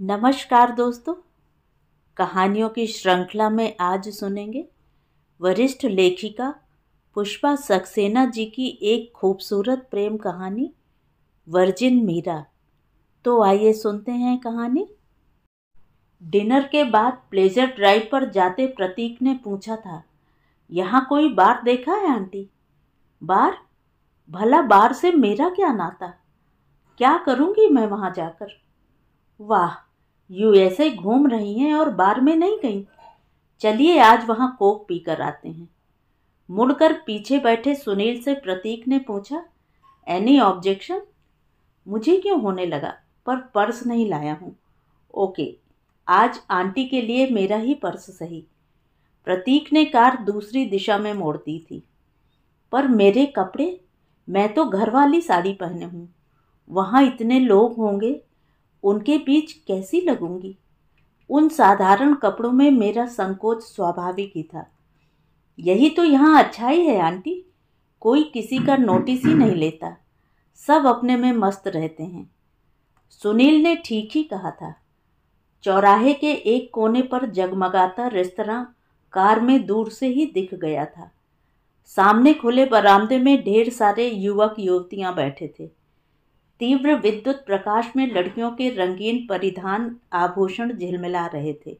नमस्कार दोस्तों कहानियों की श्रृंखला में आज सुनेंगे वरिष्ठ लेखिका पुष्पा सक्सेना जी की एक खूबसूरत प्रेम कहानी वर्जिन मीरा तो आइए सुनते हैं कहानी डिनर के बाद प्लेजर ड्राइव पर जाते प्रतीक ने पूछा था यहाँ कोई बार देखा है आंटी बार भला बार से मेरा क्या नाता क्या करूँगी मैं वहाँ जाकर वाह यू ही घूम रही हैं और बार में नहीं गई चलिए आज वहाँ कोक पीकर आते हैं मुड़कर पीछे बैठे सुनील से प्रतीक ने पूछा एनी ऑब्जेक्शन मुझे क्यों होने लगा पर पर्स नहीं लाया हूँ ओके आज आंटी के लिए मेरा ही पर्स सही प्रतीक ने कार दूसरी दिशा में मोड़ दी थी पर मेरे कपड़े मैं तो घर वाली साड़ी पहने हूँ वहाँ इतने लोग होंगे उनके बीच कैसी लगूंगी उन साधारण कपड़ों में मेरा संकोच स्वाभाविक ही था यही तो यहाँ अच्छाई है आंटी कोई किसी का नोटिस ही नहीं लेता सब अपने में मस्त रहते हैं सुनील ने ठीक ही कहा था चौराहे के एक कोने पर जगमगाता रेस्तरा कार में दूर से ही दिख गया था सामने खुले बरामदे में ढेर सारे युवक युवतियाँ बैठे थे तीव्र विद्युत प्रकाश में लड़कियों के रंगीन परिधान आभूषण झिलमिला रहे थे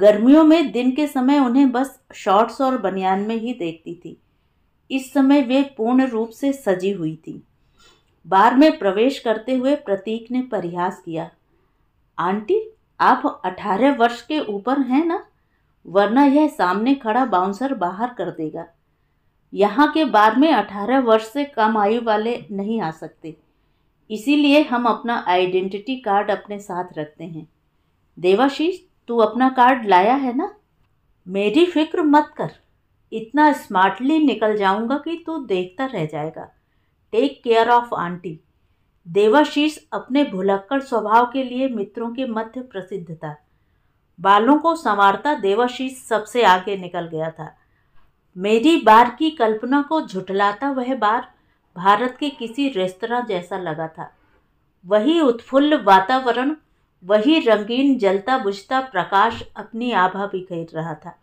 गर्मियों में दिन के समय उन्हें बस शॉर्ट्स और बनियान में ही देखती थी इस समय वे पूर्ण रूप से सजी हुई थी बार में प्रवेश करते हुए प्रतीक ने परिहास किया आंटी आप अठारह वर्ष के ऊपर हैं ना वरना यह सामने खड़ा बाउंसर बाहर कर देगा यहाँ के बार में अठारह वर्ष से कम आयु वाले नहीं आ सकते इसीलिए हम अपना आइडेंटिटी कार्ड अपने साथ रखते हैं देवाशीष तू अपना कार्ड लाया है ना मेरी फिक्र मत कर इतना स्मार्टली निकल जाऊंगा कि तू देखता रह जाएगा take care of aunty Devashish अपने भुलक्कड़ स्वभाव के लिए मित्रों के मध्य प्रसिद्ध था बालों को संवारता देवाशीष सबसे आगे निकल गया था मेरी बार की कल्पना को झुटलाता वह बार भारत के किसी रेस्तरा जैसा लगा था वही उत्फुल्ल वातावरण वही रंगीन जलता बुझता प्रकाश अपनी आभा बिखेर रहा था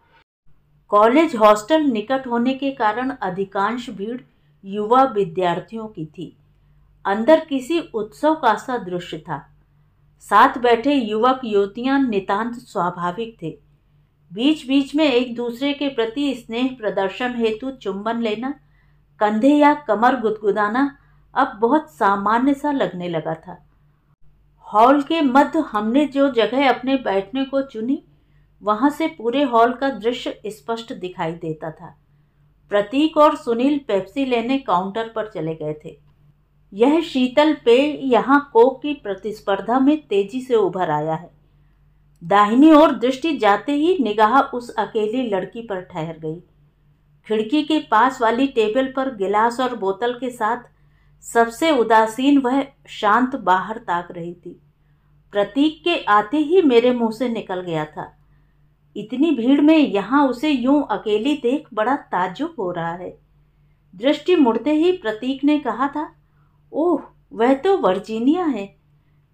कॉलेज हॉस्टल निकट होने के कारण अधिकांश भीड़ युवा विद्यार्थियों की थी अंदर किसी उत्सव का सा दृश्य था साथ बैठे युवक युवतियां नितांत स्वाभाविक थे बीच बीच में एक दूसरे के प्रति स्नेह प्रदर्शन हेतु चुंबन लेना कंधे या कमर गुदगुदाना अब बहुत सामान्य सा लगने लगा था हॉल के मध्य हमने जो जगह अपने बैठने को चुनी वहाँ से पूरे हॉल का दृश्य स्पष्ट दिखाई देता था प्रतीक और सुनील पेप्सी लेने काउंटर पर चले गए थे यह शीतल पेय यहाँ कोक की प्रतिस्पर्धा में तेजी से उभर आया है दाहिनी ओर दृष्टि जाते ही निगाह उस अकेली लड़की पर ठहर गई खिड़की के पास वाली टेबल पर गिलास और बोतल के साथ सबसे उदासीन वह शांत बाहर ताक रही थी प्रतीक के आते ही मेरे मुंह से निकल गया था इतनी भीड़ में यहाँ उसे यूं अकेली देख बड़ा ताज्जुब हो रहा है दृष्टि मुड़ते ही प्रतीक ने कहा था ओह वह तो वर्जीनिया है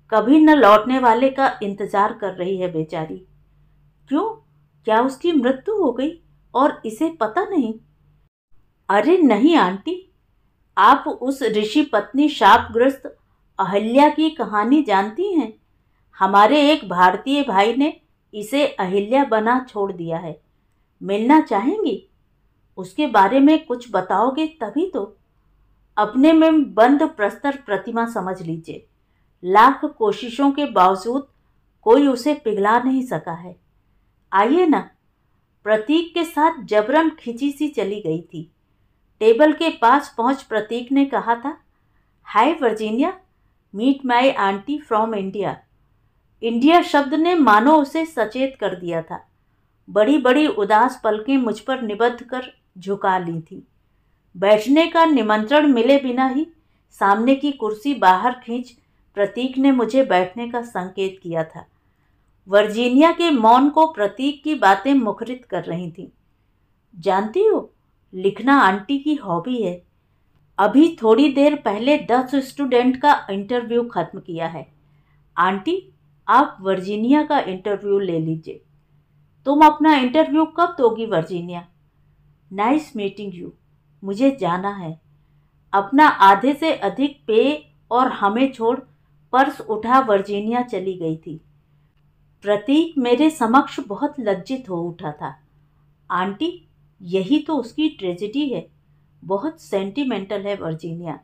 कभी न लौटने वाले का इंतज़ार कर रही है बेचारी क्यों क्या उसकी मृत्यु हो गई और इसे पता नहीं अरे नहीं आंटी आप उस ऋषि पत्नी शापग्रस्त अहल्या की कहानी जानती हैं हमारे एक भारतीय भाई ने इसे अहिल्या बना छोड़ दिया है मिलना चाहेंगी उसके बारे में कुछ बताओगे तभी तो अपने में बंद प्रस्तर प्रतिमा समझ लीजिए लाख कोशिशों के बावजूद कोई उसे पिघला नहीं सका है आइए ना प्रतीक के साथ जबरन खिंची सी चली गई थी टेबल के पास पहुंच प्रतीक ने कहा था hi Virginia meet my aunty from India India शब्द ने मानो उसे सचेत कर दिया था बड़ी बड़ी उदास पलकें मुझ पर निबद्ध कर झुका ली थी बैठने का निमंत्रण मिले बिना ही सामने की कुर्सी बाहर खींच प्रतीक ने मुझे बैठने का संकेत किया था वर्जीनिया के मौन को प्रतीक की बातें मुखरित कर रही थी जानती हो लिखना आंटी की हॉबी है अभी थोड़ी देर पहले दस स्टूडेंट का इंटरव्यू ख़त्म किया है आंटी आप वर्जीनिया का इंटरव्यू ले लीजिए तुम अपना इंटरव्यू कब दोगी वर्जीनिया नाइस मीटिंग यू मुझे जाना है अपना आधे से अधिक पे और हमें छोड़ पर्स उठा वर्जीनिया चली गई थी प्रतीक मेरे समक्ष बहुत लज्जित हो उठा था आंटी यही तो उसकी ट्रेजिडी है बहुत सेंटिमेंटल है वर्जीनिया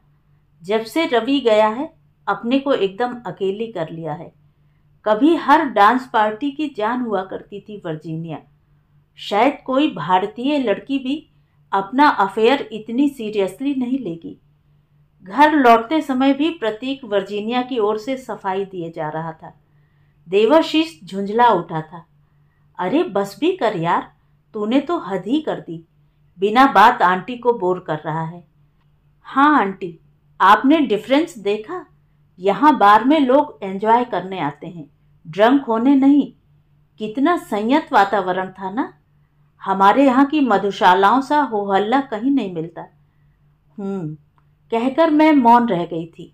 जब से रवि गया है अपने को एकदम अकेली कर लिया है कभी हर डांस पार्टी की जान हुआ करती थी वर्जीनिया शायद कोई भारतीय लड़की भी अपना अफेयर इतनी सीरियसली नहीं लेगी घर लौटते समय भी प्रतीक वर्जीनिया की ओर से सफाई दिए जा रहा था देवाशीष झुंझला उठा था अरे बस भी कर यार तूने तो हद ही कर दी बिना बात आंटी को बोर कर रहा है हाँ आंटी आपने डिफरेंस देखा यहाँ बार में लोग एंजॉय करने आते हैं ड्रंक होने नहीं कितना संयत वातावरण था ना हमारे यहाँ की मधुशालाओं सा हो हल्ला कहीं नहीं मिलता हम्म, कहकर मैं मौन रह गई थी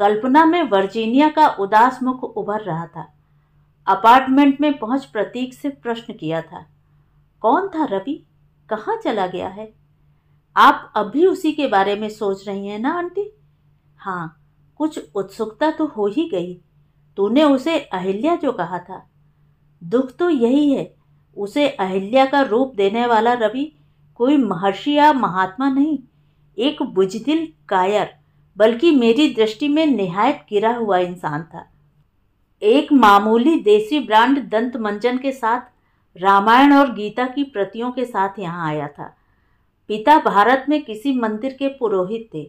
कल्पना में वर्जीनिया का उदास मुख उभर रहा था अपार्टमेंट में पहुंच प्रतीक से प्रश्न किया था कौन था रवि कहाँ चला गया है आप अब भी उसी के बारे में सोच रही हैं ना आंटी हाँ कुछ उत्सुकता तो हो ही गई तूने उसे अहिल्या जो कहा था दुख तो यही है उसे अहिल्या का रूप देने वाला रवि कोई महर्षि या महात्मा नहीं एक बुजदिल कायर बल्कि मेरी दृष्टि में निहायत गिरा हुआ इंसान था एक मामूली देसी ब्रांड दंत मंजन के साथ रामायण और गीता की प्रतियों के साथ यहाँ आया था पिता भारत में किसी मंदिर के पुरोहित थे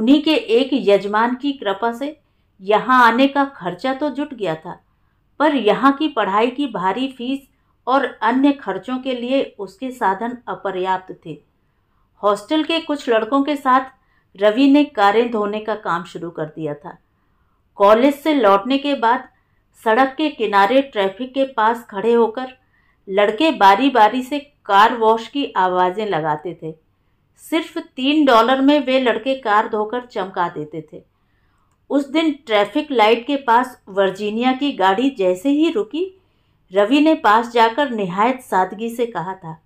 उन्हीं के एक यजमान की कृपा से यहाँ आने का खर्चा तो जुट गया था पर यहाँ की पढ़ाई की भारी फीस और अन्य खर्चों के लिए उसके साधन अपर्याप्त थे हॉस्टल के कुछ लड़कों के साथ रवि ने कारें धोने का काम शुरू कर दिया था कॉलेज से लौटने के बाद सड़क के किनारे ट्रैफिक के पास खड़े होकर लड़के बारी बारी से कार वॉश की आवाज़ें लगाते थे सिर्फ तीन डॉलर में वे लड़के कार धोकर चमका देते थे उस दिन ट्रैफिक लाइट के पास वर्जीनिया की गाड़ी जैसे ही रुकी रवि ने पास जाकर निहायत सादगी से कहा था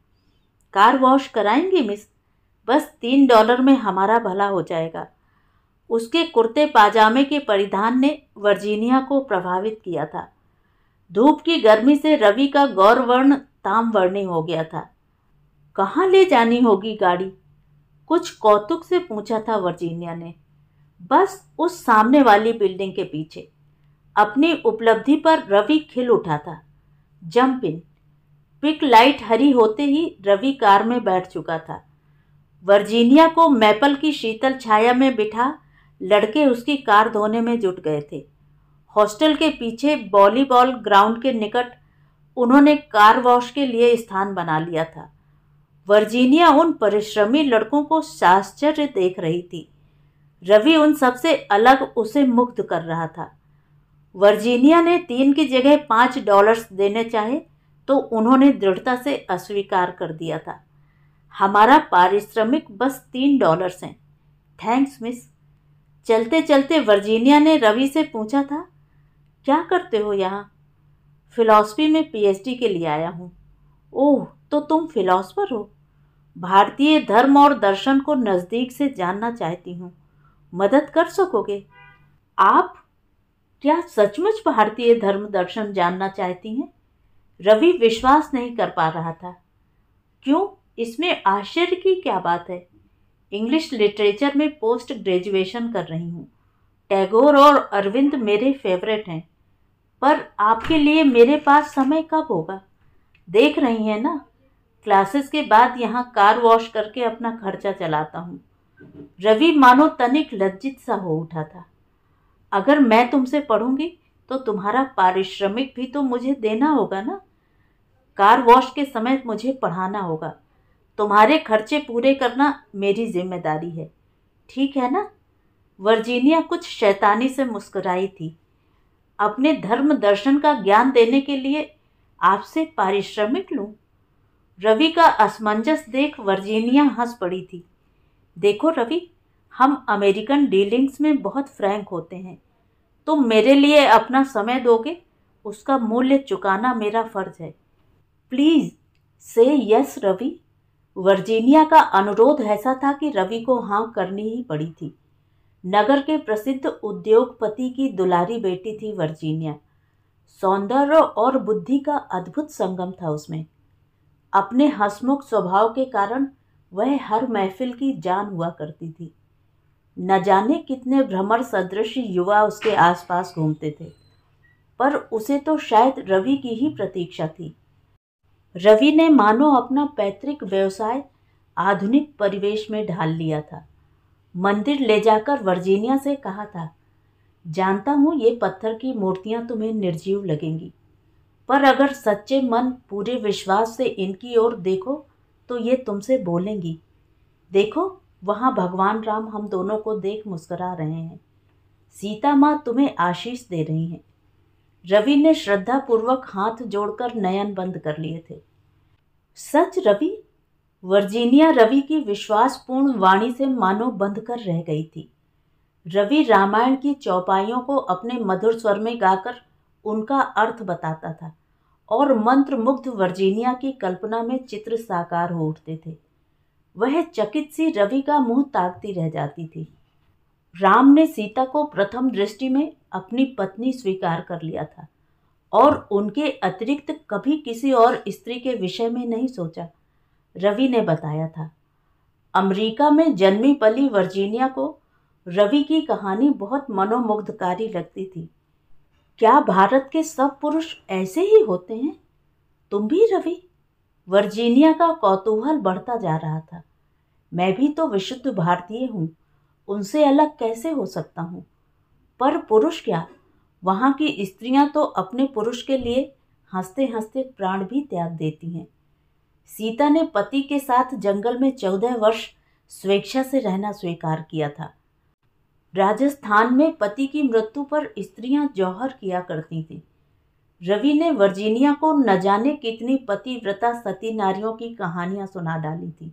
कार वॉश कराएंगे मिस बस तीन डॉलर में हमारा भला हो जाएगा उसके कुर्ते पाजामे के परिधान ने वर्जीनिया को प्रभावित किया था धूप की गर्मी से रवि का गौरवर्ण तामवर्णी हो गया था कहाँ ले जानी होगी गाड़ी कुछ कौतुक से पूछा था वर्जीनिया ने बस उस सामने वाली बिल्डिंग के पीछे अपनी उपलब्धि पर रवि खिल उठा था जंप इन पिक लाइट हरी होते ही रवि कार में बैठ चुका था वर्जीनिया को मैपल की शीतल छाया में बिठा लड़के उसकी कार धोने में जुट गए थे हॉस्टल के पीछे वॉलीबॉल ग्राउंड के निकट उन्होंने कार वॉश के लिए स्थान बना लिया था वर्जीनिया उन परिश्रमी लड़कों को साश्चर्य देख रही थी रवि उन सबसे अलग उसे मुग्ध कर रहा था वर्जीनिया ने तीन की जगह पाँच डॉलर्स देने चाहे तो उन्होंने दृढ़ता से अस्वीकार कर दिया था हमारा पारिश्रमिक बस तीन डॉलर्स हैं थैंक्स मिस चलते चलते वर्जीनिया ने रवि से पूछा था क्या करते हो यहाँ फ़िलासफ़ी में पीएचडी के लिए आया हूँ ओह तो तुम फ़िलासफ़र हो भारतीय धर्म और दर्शन को नज़दीक से जानना चाहती हूँ मदद कर सकोगे आप क्या सचमुच भारतीय धर्म दर्शन जानना चाहती हैं रवि विश्वास नहीं कर पा रहा था क्यों इसमें आश्चर्य की क्या बात है इंग्लिश लिटरेचर में पोस्ट ग्रेजुएशन कर रही हूँ टैगोर और अरविंद मेरे फेवरेट हैं पर आपके लिए मेरे पास समय कब होगा देख रही हैं ना क्लासेस के बाद यहाँ कार वॉश करके अपना खर्चा चलाता हूँ रवि मानो तनिक लज्जित सा हो उठा था अगर मैं तुमसे पढ़ूंगी तो तुम्हारा पारिश्रमिक भी तो मुझे देना होगा ना कार वॉश के समय मुझे पढ़ाना होगा तुम्हारे खर्चे पूरे करना मेरी जिम्मेदारी है ठीक है ना वर्जीनिया कुछ शैतानी से मुस्कराई थी अपने धर्म दर्शन का ज्ञान देने के लिए आपसे पारिश्रमिक लूँ रवि का असमंजस देख वर्जीनिया हंस पड़ी थी देखो रवि हम अमेरिकन डीलिंग्स में बहुत फ्रैंक होते हैं तुम तो मेरे लिए अपना समय दोगे उसका मूल्य चुकाना मेरा फ़र्ज है प्लीज़ से यस रवि वर्जीनिया का अनुरोध ऐसा था कि रवि को हाँ करनी ही पड़ी थी नगर के प्रसिद्ध उद्योगपति की दुलारी बेटी थी वर्जीनिया सौंदर्य और बुद्धि का अद्भुत संगम था उसमें अपने हसमुख स्वभाव के कारण वह हर महफिल की जान हुआ करती थी न जाने कितने भ्रमर सदृश युवा उसके आसपास घूमते थे पर उसे तो शायद रवि की ही प्रतीक्षा थी रवि ने मानो अपना पैतृक व्यवसाय आधुनिक परिवेश में ढाल लिया था मंदिर ले जाकर वर्जीनिया से कहा था जानता हूँ ये पत्थर की मूर्तियाँ तुम्हें निर्जीव लगेंगी पर अगर सच्चे मन पूरे विश्वास से इनकी ओर देखो तो ये तुमसे बोलेंगी देखो वहाँ भगवान राम हम दोनों को देख मुस्करा रहे हैं सीता माँ तुम्हें आशीष दे रही हैं रवि ने श्रद्धापूर्वक हाथ जोड़कर नयन बंद कर लिए थे सच रवि वर्जीनिया रवि की विश्वासपूर्ण वाणी से मानो बंद कर रह गई थी रवि रामायण की चौपाइयों को अपने मधुर स्वर में गाकर उनका अर्थ बताता था और मंत्र मुग्ध वर्जीनिया की कल्पना में चित्र साकार हो उठते थे वह चकित सी रवि का मुंह ताकती रह जाती थी राम ने सीता को प्रथम दृष्टि में अपनी पत्नी स्वीकार कर लिया था और उनके अतिरिक्त कभी किसी और स्त्री के विषय में नहीं सोचा रवि ने बताया था अमेरिका में जन्मी पली वर्जीनिया को रवि की कहानी बहुत मनोमुग्धकारी लगती थी क्या भारत के सब पुरुष ऐसे ही होते हैं तुम भी रवि वर्जीनिया का कौतूहल बढ़ता जा रहा था मैं भी तो विशुद्ध भारतीय हूँ उनसे अलग कैसे हो सकता हूँ पर पुरुष क्या वहाँ की स्त्रियाँ तो अपने पुरुष के लिए हंसते हंसते प्राण भी त्याग देती हैं सीता ने पति के साथ जंगल में चौदह वर्ष स्वेच्छा से रहना स्वीकार किया था राजस्थान में पति की मृत्यु पर स्त्रियां जौहर किया करती थीं रवि ने वर्जीनिया को न जाने कितनी पतिव्रता सती नारियों की कहानियां सुना डाली थी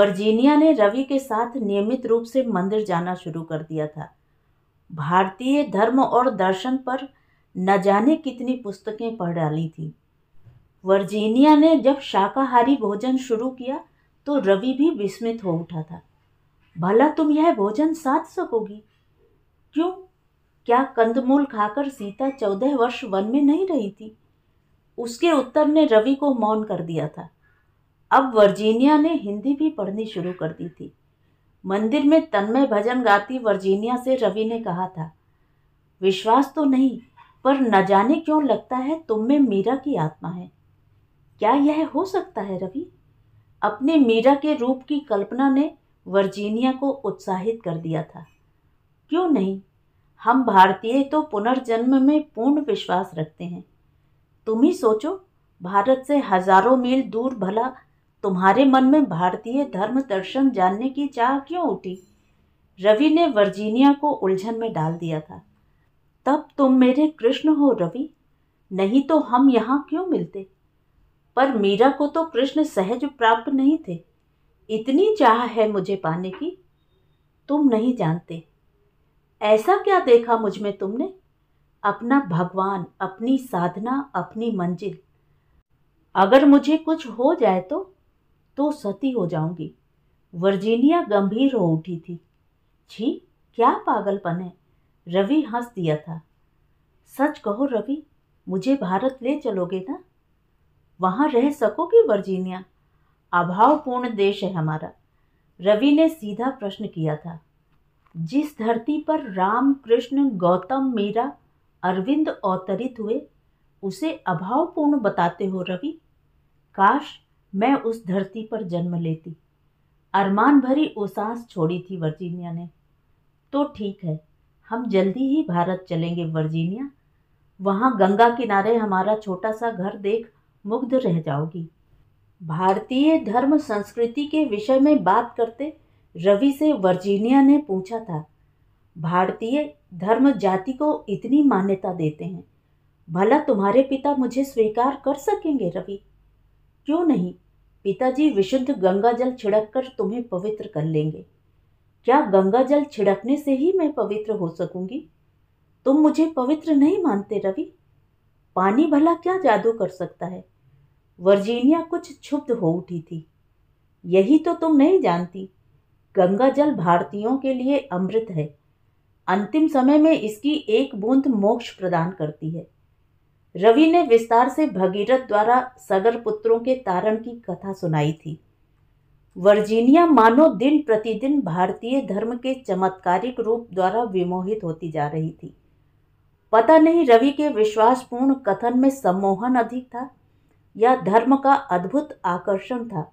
वर्जीनिया ने रवि के साथ नियमित रूप से मंदिर जाना शुरू कर दिया था भारतीय धर्म और दर्शन पर न जाने कितनी पुस्तकें पढ़ डाली थी वर्जीनिया ने जब शाकाहारी भोजन शुरू किया तो रवि भी विस्मित हो उठा था भला तुम यह भोजन साध सकोगी क्यों क्या कंदमूल खाकर सीता चौदह वर्ष वन में नहीं रही थी उसके उत्तर ने रवि को मौन कर दिया था अब वर्जीनिया ने हिंदी भी पढ़नी शुरू कर दी थी मंदिर में तन्मय भजन गाती वर्जीनिया से रवि ने कहा था विश्वास तो नहीं पर न जाने क्यों लगता है तुम में मीरा की आत्मा है क्या यह हो सकता है रवि अपने मीरा के रूप की कल्पना ने वर्जीनिया को उत्साहित कर दिया था क्यों नहीं हम भारतीय तो पुनर्जन्म में पूर्ण विश्वास रखते हैं तुम ही सोचो भारत से हजारों मील दूर भला तुम्हारे मन में भारतीय धर्म दर्शन जानने की चाह क्यों उठी रवि ने वर्जीनिया को उलझन में डाल दिया था तब तुम मेरे कृष्ण हो रवि नहीं तो हम यहाँ क्यों मिलते पर मीरा को तो कृष्ण सहज प्राप्त नहीं थे इतनी चाह है मुझे पाने की तुम नहीं जानते ऐसा क्या देखा मुझ में तुमने अपना भगवान अपनी साधना अपनी मंजिल अगर मुझे कुछ हो जाए तो तो सती हो जाऊंगी वर्जीनिया गंभीर हो उठी थी छी क्या पागलपन है रवि हंस दिया था सच कहो रवि मुझे भारत ले चलोगे ना वहाँ रह सकोगी वर्जीनिया अभावपूर्ण देश है हमारा रवि ने सीधा प्रश्न किया था जिस धरती पर राम कृष्ण गौतम मीरा अरविंद अवतरित हुए उसे अभावपूर्ण बताते हो रवि काश मैं उस धरती पर जन्म लेती अरमान भरी उसास छोड़ी थी वर्जीनिया ने तो ठीक है हम जल्दी ही भारत चलेंगे वर्जीनिया वहाँ गंगा किनारे हमारा छोटा सा घर देख मुग्ध रह जाओगी भारतीय धर्म संस्कृति के विषय में बात करते रवि से वर्जीनिया ने पूछा था भारतीय धर्म जाति को इतनी मान्यता देते हैं भला तुम्हारे पिता मुझे स्वीकार कर सकेंगे रवि क्यों नहीं पिताजी विशुद्ध गंगा जल छिड़क कर तुम्हें पवित्र कर लेंगे क्या गंगा जल छिड़कने से ही मैं पवित्र हो सकूंगी तुम मुझे पवित्र नहीं मानते रवि पानी भला क्या जादू कर सकता है वर्जीनिया कुछ क्षुब्ध हो उठी थी यही तो तुम नहीं जानती गंगा जल भारतीयों के लिए अमृत है अंतिम समय में इसकी एक बूंद मोक्ष प्रदान करती है रवि ने विस्तार से भगीरथ द्वारा सगर पुत्रों के तारण की कथा सुनाई थी वर्जीनिया मानो दिन प्रतिदिन भारतीय धर्म के चमत्कारिक रूप द्वारा विमोहित होती जा रही थी पता नहीं रवि के विश्वासपूर्ण कथन में सम्मोहन अधिक था या धर्म का अद्भुत आकर्षण था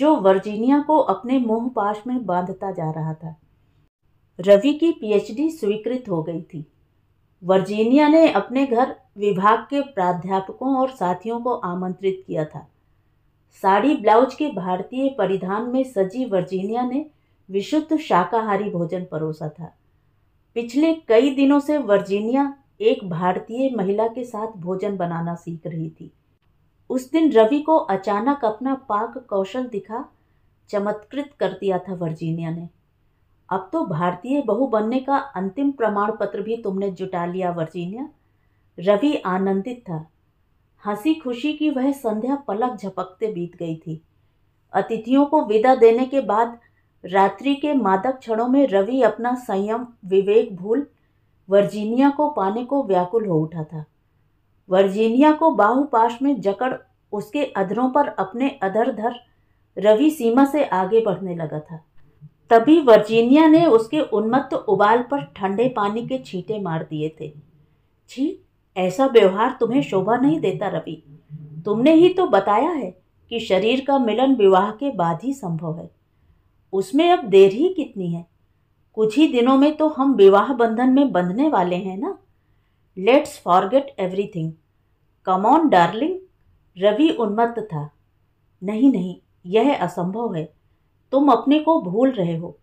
जो वर्जीनिया को अपने मोहपाश में बांधता जा रहा था रवि की पीएचडी स्वीकृत हो गई थी वर्जीनिया ने अपने घर विभाग के प्राध्यापकों और साथियों को आमंत्रित किया था साड़ी ब्लाउज के भारतीय परिधान में सजी वर्जीनिया ने विशुद्ध शाकाहारी भोजन परोसा था पिछले कई दिनों से वर्जीनिया एक भारतीय महिला के साथ भोजन बनाना सीख रही थी उस दिन रवि को अचानक अपना पाक कौशल दिखा चमत्कृत कर दिया था वर्जीनिया ने अब तो भारतीय बहु बनने का अंतिम प्रमाण पत्र भी तुमने जुटा लिया वर्जीनिया रवि आनंदित था हंसी खुशी की वह संध्या पलक झपकते बीत गई थी अतिथियों को विदा देने के बाद रात्रि के मादक क्षणों में रवि अपना संयम विवेक भूल वर्जीनिया को पाने को व्याकुल हो उठा था वर्जीनिया को बाहुपाश में जकड़ उसके अधरों पर अपने अधर धर रवि सीमा से आगे बढ़ने लगा था तभी वर्जीनिया ने उसके उन्मत्त उबाल पर ठंडे पानी के छींटे मार दिए थे छी ऐसा व्यवहार तुम्हें शोभा नहीं देता रवि तुमने ही तो बताया है कि शरीर का मिलन विवाह के बाद ही संभव है उसमें अब देर ही कितनी है कुछ ही दिनों में तो हम विवाह बंधन में बंधने वाले हैं ना let's forget everything come on darling Ravi उन्मत्त था नहीं नहीं यह असंभव है तुम अपने को भूल रहे हो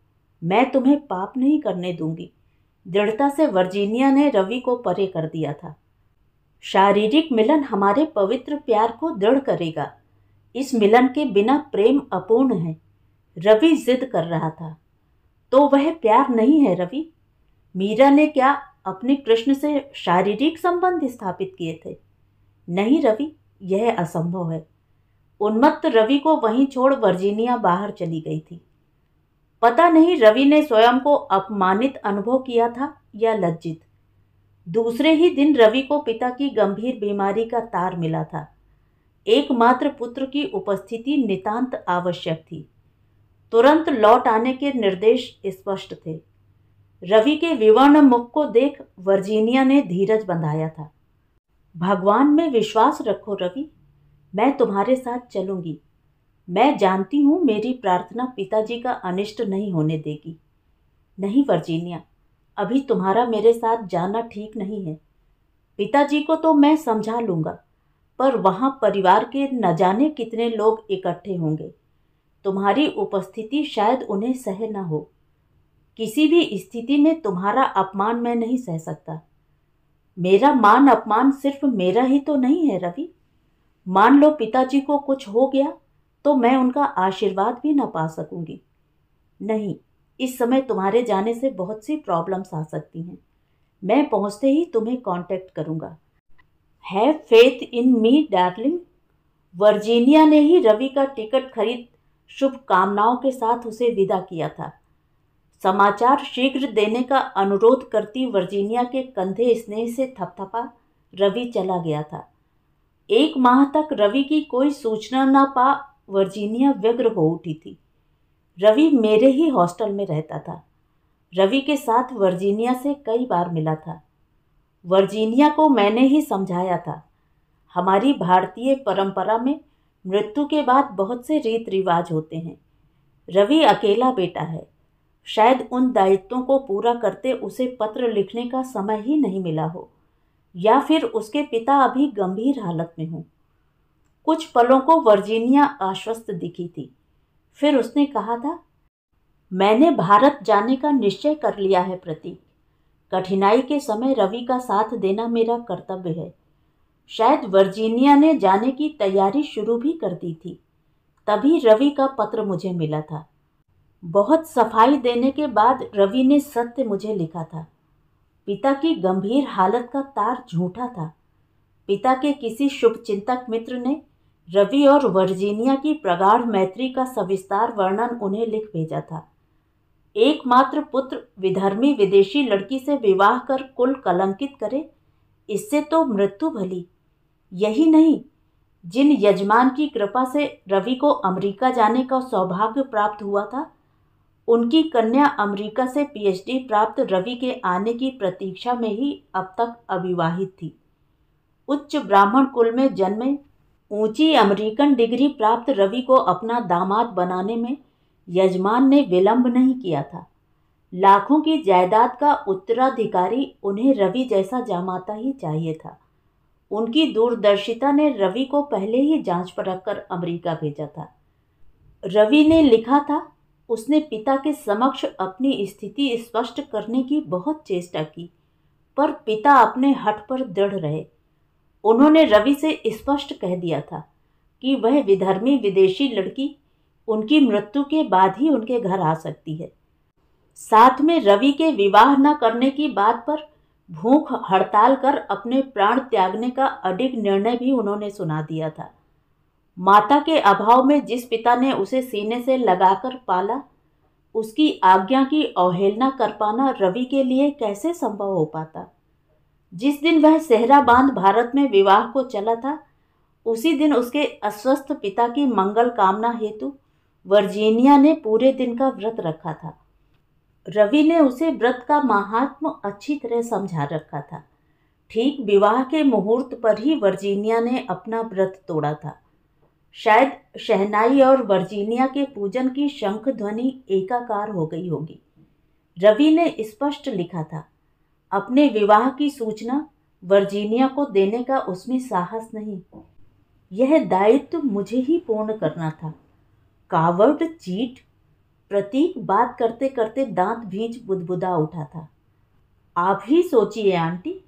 मैं तुम्हें पाप नहीं करने दूंगी दृढ़ता से वर्जीनिया ने रवि को परे कर दिया था शारीरिक मिलन हमारे पवित्र प्यार को दृढ़ करेगा इस मिलन के बिना प्रेम अपूर्ण है रवि जिद कर रहा था तो वह प्यार नहीं है रवि मीरा ने क्या अपने कृष्ण से शारीरिक संबंध स्थापित किए थे नहीं रवि यह असंभव है उन्मत्त रवि को वहीं छोड़ वर्जीनिया बाहर चली गई थी पता नहीं रवि ने स्वयं को अपमानित अनुभव किया था या लज्जित दूसरे ही दिन रवि को पिता की गंभीर बीमारी का तार मिला था एकमात्र पुत्र की उपस्थिति नितांत आवश्यक थी तुरंत लौट आने के निर्देश स्पष्ट थे रवि के विवर्ण मुख को देख वर्जीनिया ने धीरज बंधाया था भगवान में विश्वास रखो रवि मैं तुम्हारे साथ चलूँगी मैं जानती हूँ मेरी प्रार्थना पिताजी का अनिष्ट नहीं होने देगी नहीं वर्जीनिया अभी तुम्हारा मेरे साथ जाना ठीक नहीं है पिताजी को तो मैं समझा लूँगा पर वहाँ परिवार के न जाने कितने लोग इकट्ठे होंगे तुम्हारी उपस्थिति शायद उन्हें सह न हो किसी भी स्थिति में तुम्हारा अपमान मैं नहीं सह सकता मेरा मान अपमान सिर्फ मेरा ही तो नहीं है रवि मान लो पिताजी को कुछ हो गया तो मैं उनका आशीर्वाद भी ना पा सकूंगी नहीं इस समय तुम्हारे जाने से बहुत सी प्रॉब्लम्स आ सकती हैं मैं पहुंचते ही तुम्हें कांटेक्ट करूंगा है faith in me darling Virginia ने ही रवि का टिकट खरीद शुभकामनाओं के साथ उसे विदा किया था समाचार शीघ्र देने का अनुरोध करती वर्जीनिया के कंधे स्नेह से थपथपा रवि चला गया था एक माह तक रवि की कोई सूचना ना पा वर्जीनिया व्यग्र हो उठी थी रवि मेरे ही हॉस्टल में रहता था रवि के साथ वर्जीनिया से कई बार मिला था वर्जीनिया को मैंने ही समझाया था हमारी भारतीय परंपरा में मृत्यु के बाद बहुत से रीत रिवाज होते हैं रवि अकेला बेटा है शायद उन दायित्वों को पूरा करते उसे पत्र लिखने का समय ही नहीं मिला हो या फिर उसके पिता अभी गंभीर हालत में हों कुछ पलों को वर्जीनिया आश्वस्त दिखी थी फिर उसने कहा था मैंने भारत जाने का निश्चय कर लिया है प्रतीक कठिनाई के समय रवि का साथ देना मेरा कर्तव्य है शायद वर्जीनिया ने जाने की तैयारी शुरू भी कर दी थी तभी रवि का पत्र मुझे मिला था बहुत सफाई देने के बाद रवि ने सत्य मुझे लिखा था पिता की गंभीर हालत का तार झूठा था पिता के किसी शुभचिंतक मित्र ने रवि और वर्जीनिया की प्रगाढ़ मैत्री का सविस्तार वर्णन उन्हें लिख भेजा था एकमात्र पुत्र विधर्मी विदेशी लड़की से विवाह कर कुल कलंकित करे इससे तो मृत्यु भली यही नहीं जिन यजमान की कृपा से रवि को अमेरिका जाने का सौभाग्य प्राप्त हुआ था उनकी कन्या अमेरिका से पीएचडी प्राप्त रवि के आने की प्रतीक्षा में ही अब तक अविवाहित थी उच्च ब्राह्मण कुल में जन्मे ऊंची अमेरिकन डिग्री प्राप्त रवि को अपना दामाद बनाने में यजमान ने विलंब नहीं किया था लाखों की जायदाद का उत्तराधिकारी उन्हें रवि जैसा जामाता ही चाहिए था उनकी दूरदर्शिता ने रवि को पहले ही जांच पर रखकर अमेरिका भेजा था रवि ने लिखा था उसने पिता के समक्ष अपनी स्थिति स्पष्ट करने की बहुत चेष्टा की पर पिता अपने हट पर दृढ़ रहे उन्होंने रवि से स्पष्ट कह दिया था कि वह विधर्मी विदेशी लड़की उनकी मृत्यु के बाद ही उनके घर आ सकती है साथ में रवि के विवाह न करने की बात पर भूख हड़ताल कर अपने प्राण त्यागने का अडिग निर्णय भी उन्होंने सुना दिया था माता के अभाव में जिस पिता ने उसे सीने से लगाकर पाला उसकी आज्ञा की अवहेलना कर पाना रवि के लिए कैसे संभव हो पाता जिस दिन वह सेहरा बांध भारत में विवाह को चला था उसी दिन उसके अस्वस्थ पिता की मंगल कामना हेतु वर्जीनिया ने पूरे दिन का व्रत रखा था रवि ने उसे व्रत का महात्म अच्छी तरह समझा रखा था ठीक विवाह के मुहूर्त पर ही वर्जीनिया ने अपना व्रत तोड़ा था शायद शहनाई और वर्जीनिया के पूजन की शंख ध्वनि एकाकार हो गई होगी रवि ने स्पष्ट लिखा था अपने विवाह की सूचना वर्जीनिया को देने का उसमें साहस नहीं यह दायित्व मुझे ही पूर्ण करना था कावर्ड चीट प्रतीक बात करते करते दांत भींच बुदबुदा उठा था आप ही सोचिए आंटी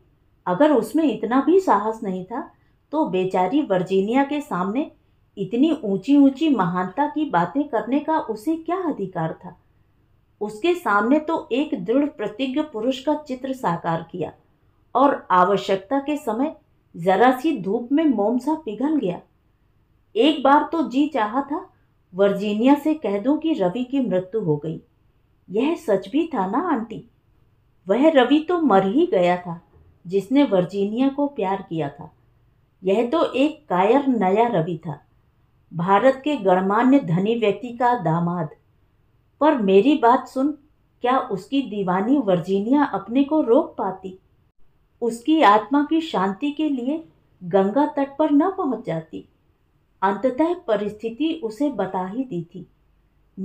अगर उसमें इतना भी साहस नहीं था तो बेचारी वर्जीनिया के सामने इतनी ऊंची ऊंची महानता की बातें करने का उसे क्या अधिकार था उसके सामने तो एक दृढ़ प्रतिज्ञ पुरुष का चित्र साकार किया और आवश्यकता के समय जरा सी धूप में मोम सा पिघल गया एक बार तो जी चाहा था वर्जीनिया से कह दूं कि रवि की मृत्यु हो गई यह सच भी था ना आंटी वह रवि तो मर ही गया था जिसने वर्जीनिया को प्यार किया था यह तो एक कायर नया रवि था भारत के गणमान्य धनी व्यक्ति का दामाद पर मेरी बात सुन क्या उसकी दीवानी वर्जीनिया अपने को रोक पाती उसकी आत्मा की शांति के लिए गंगा तट पर न पहुंच जाती अंततः परिस्थिति उसे बता ही दी थी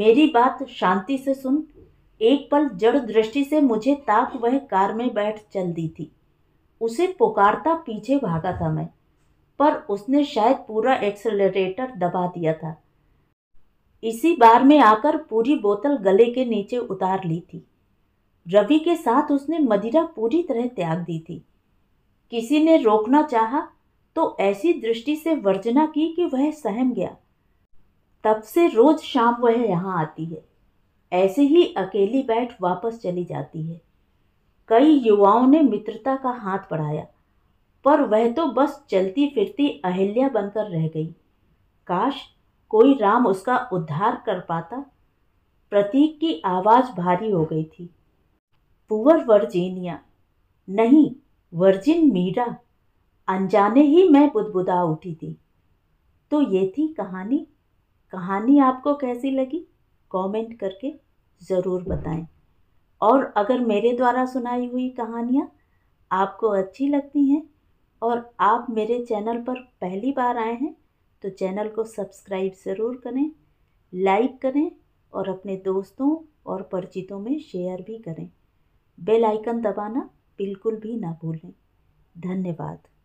मेरी बात शांति से सुन एक पल जड़ दृष्टि से मुझे ताक वह कार में बैठ चल दी थी उसे पुकारता पीछे भागा था मैं पर उसने शायद पूरा एक्सेलरेटर दबा दिया था इसी बार में आकर पूरी बोतल गले के नीचे उतार ली थी रवि के साथ उसने मदिरा पूरी तरह त्याग दी थी किसी ने रोकना चाहा तो ऐसी दृष्टि से वर्जना की कि वह सहम गया तब से रोज शाम वह यहाँ आती है ऐसे ही अकेली बैठ वापस चली जाती है कई युवाओं ने मित्रता का हाथ बढ़ाया पर वह तो बस चलती फिरती अहिल्या बनकर रह गई काश कोई राम उसका उद्धार कर पाता प्रतीक की आवाज़ भारी हो गई थी पुअर वर्जीनिया नहीं वर्जिन मीरा अनजाने ही मैं बुदबुदा उठी थी तो ये थी कहानी कहानी आपको कैसी लगी कमेंट करके ज़रूर बताएं और अगर मेरे द्वारा सुनाई हुई कहानियाँ आपको अच्छी लगती हैं और आप मेरे चैनल पर पहली बार आए हैं तो चैनल को सब्सक्राइब ज़रूर करें लाइक करें और अपने दोस्तों और परिचितों में शेयर भी करें बेल आइकन दबाना बिल्कुल भी ना भूलें धन्यवाद